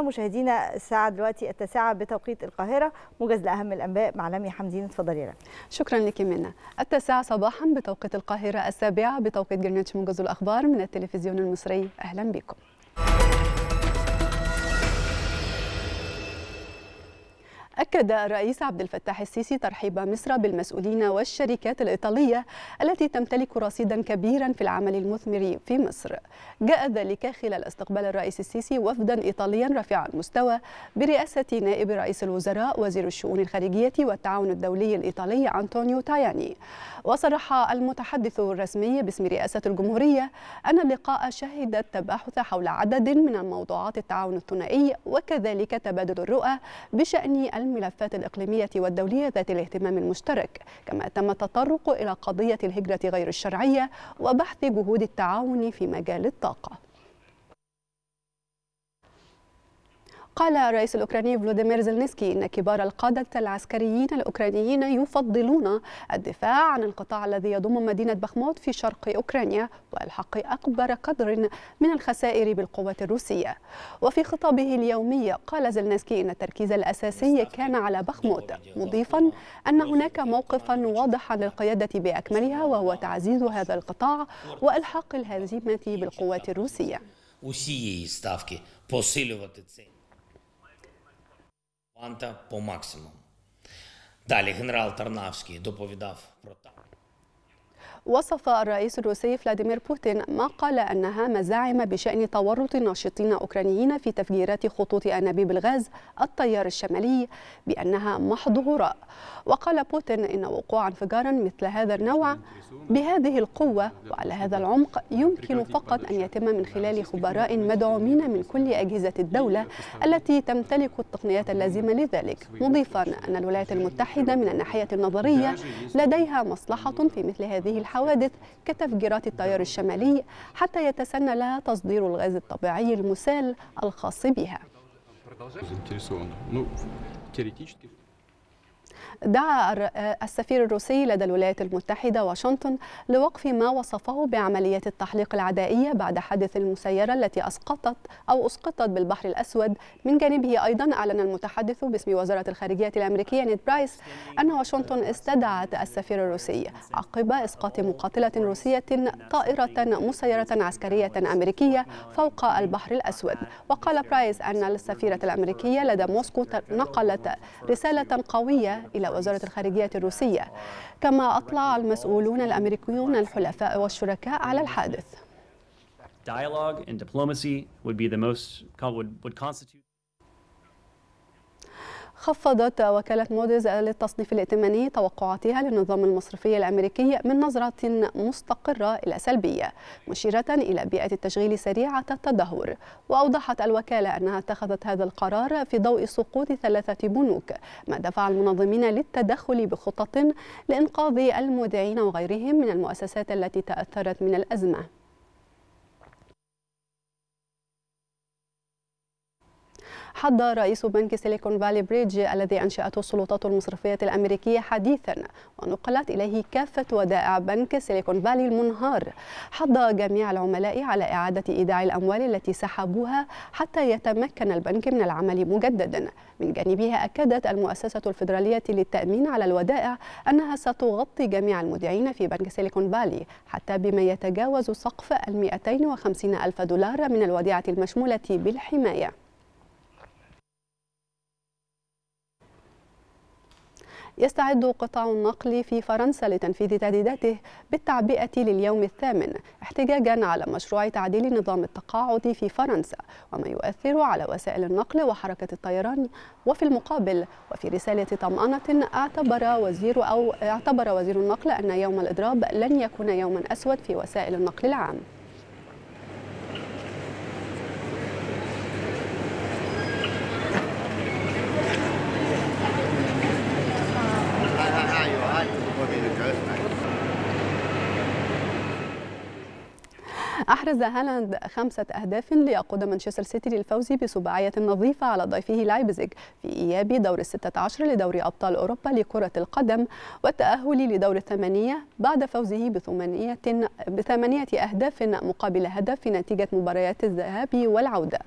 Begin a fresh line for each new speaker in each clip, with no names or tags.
مشاهدينا الساعة دلوقتي التاسعة بتوقيت القاهرة موجز لأهم الأنباء مع لمي حمدين اتفضلي لمي شكرا لك منا التاسعة صباحا بتوقيت القاهرة السابعة بتوقيت جرينتش موجز الأخبار من التلفزيون المصري أهلا بكم أكد الرئيس عبد الفتاح السيسي ترحيب مصر بالمسؤولين والشركات الإيطالية التي تمتلك رصيدا كبيرا في العمل المثمر في مصر جاء ذلك خلال استقبال الرئيس السيسي وفدا إيطاليا رفيع المستوى برئاسة نائب رئيس الوزراء وزير الشؤون الخارجية والتعاون الدولي الإيطالي أنطونيو تاياني وصرح المتحدث الرسمي باسم رئاسة الجمهورية أن اللقاء شهد التباحث حول عدد من موضوعات التعاون الثنائي وكذلك تبادل الرؤى بشأن الملكية الملفات الإقليمية والدولية ذات الاهتمام المشترك كما تم التطرق إلى قضية الهجرة غير الشرعية وبحث جهود التعاون في مجال الطاقة قال الرئيس الأوكراني فلوديمير زلنسكي إن كبار القادة العسكريين الأوكرانيين يفضلون الدفاع عن القطاع الذي يضم مدينة بخموت في شرق أوكرانيا وإلحاق أكبر قدر من الخسائر بالقوات الروسية وفي خطابه اليومي قال زلنسكي إن التركيز الأساسي كان على بخموت مضيفا أن هناك موقفا واضحا للقيادة بأكملها وهو تعزيز هذا القطاع وإلحاق الهزيمة بالقوات الروسية Анта по максимуму. Далі генерал Тарнавський доповідав про так. وصف الرئيس الروسي فلاديمير بوتين ما قال أنها مزاعم بشأن تورط ناشطين أوكرانيين في تفجيرات خطوط أنابيب الغاز التيار الشمالي بأنها محض هراء وقال بوتين إن وقوع انفجارا مثل هذا النوع بهذه القوة وعلى هذا العمق يمكن فقط أن يتم من خلال خبراء مدعومين من كل أجهزة الدولة التي تمتلك التقنيات اللازمة لذلك مضيفا أن الولايات المتحدة من الناحية النظرية لديها مصلحة في مثل هذه الحالة الحوادث كتفجيرات التيار الشمالي حتى يتسنى لها تصدير الغاز الطبيعي المسال الخاص بها. دعا آه، السفير الروسي لدى الولايات المتحدة واشنطن لوقف ما وصفه بعملية التحليق العدائية بعد حادث المسيرة التي أسقطت أو أسقطت بالبحر الأسود من جانبه أيضا أعلن المتحدث باسم وزارة الخارجية الأمريكية نيد برايس أن واشنطن استدعت السفير الروسي عقب إسقاط مقاتلة روسية طائرة مسيرة عسكرية أمريكية فوق البحر الأسود وقال برايس أن السفيرة الأمريكية لدى موسكو نقلت رسالة قوية إلى إلى وزارة الخارجية الروسية كما أطلع المسؤولون الأمريكيون الحلفاء والشركاء على الحادث dialogue and diplomacy would be the most would, would constitute خفضت وكالة موديز للتصنيف الائتماني توقعاتها للنظام المصرفي الأمريكي من نظرة مستقرة إلى سلبية مشيرة إلى بيئة التشغيل سريعة التدهور وأوضحت الوكالة أنها اتخذت هذا القرار في ضوء سقوط ثلاثة بنوك ما دفع المنظمين للتدخل بخطط لإنقاذ المودعين وغيرهم من المؤسسات التي تأثرت من الأزمة حض رئيس بنك سيليكون فالي بريدج الذي أنشأته السلطات المصرفية الأمريكية حديثا ونقلت إليه كافة ودائع بنك سيليكون فالي المنهار حض جميع العملاء على إعادة إيداع الأموال التي سحبوها حتى يتمكن البنك من العمل مجددا من جانبها أكدت المؤسسة الفدراليه للتأمين على الودائع أنها ستغطي جميع المودعين في بنك سيليكون فالي حتى بما يتجاوز سقف ال 250 ألف دولار من الوديعة المشمولة بالحماية يستعد قطاع النقل في فرنسا لتنفيذ تهديداته بالتعبئة لليوم الثامن احتجاجا على مشروع تعديل نظام التقاعد في فرنسا وما يؤثر على وسائل النقل وحركة الطيران وفي المقابل وفي رسالة طمأنة اعتبر وزير أو اعتبر وزير النقل أن يوم الإضراب لن يكون يوما أسود في وسائل النقل العام أحرز هالاند خمسة أهداف ليقود مانشستر سيتي للفوز بسباعية نظيفة على ضيفه لايبزيج في إياب دور ال16 لدوري أبطال أوروبا لكرة القدم والتأهل لدور الثمانية بعد فوزه بثمانية بثمانية أهداف مقابل هدف في نتيجة مباريات الذهاب والعودة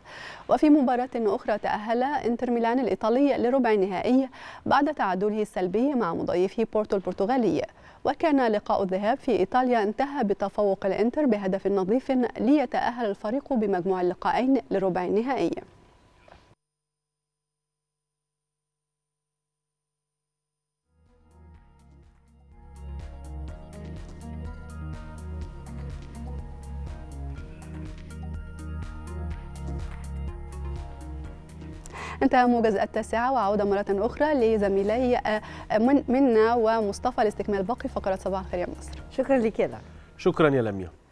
وفي مباراة أخرى تأهل إنتر ميلان الإيطالي لربع النهائي بعد تعادله السلبي مع مضيفه بورتو البرتغالي وكان لقاء الذهاب في إيطاليا انتهى بتفوق الإنتر بهدف نظيف ليتأهل الفريق بمجموع اللقاءين لربع النهائي انتهى موجز التاسعة وعودة مرة أخرى لزميلي آه، منا ومصطفى لاستكمال باقي فقرة صباح الخير يا مصر شكرا لك يا شكرا يا لميا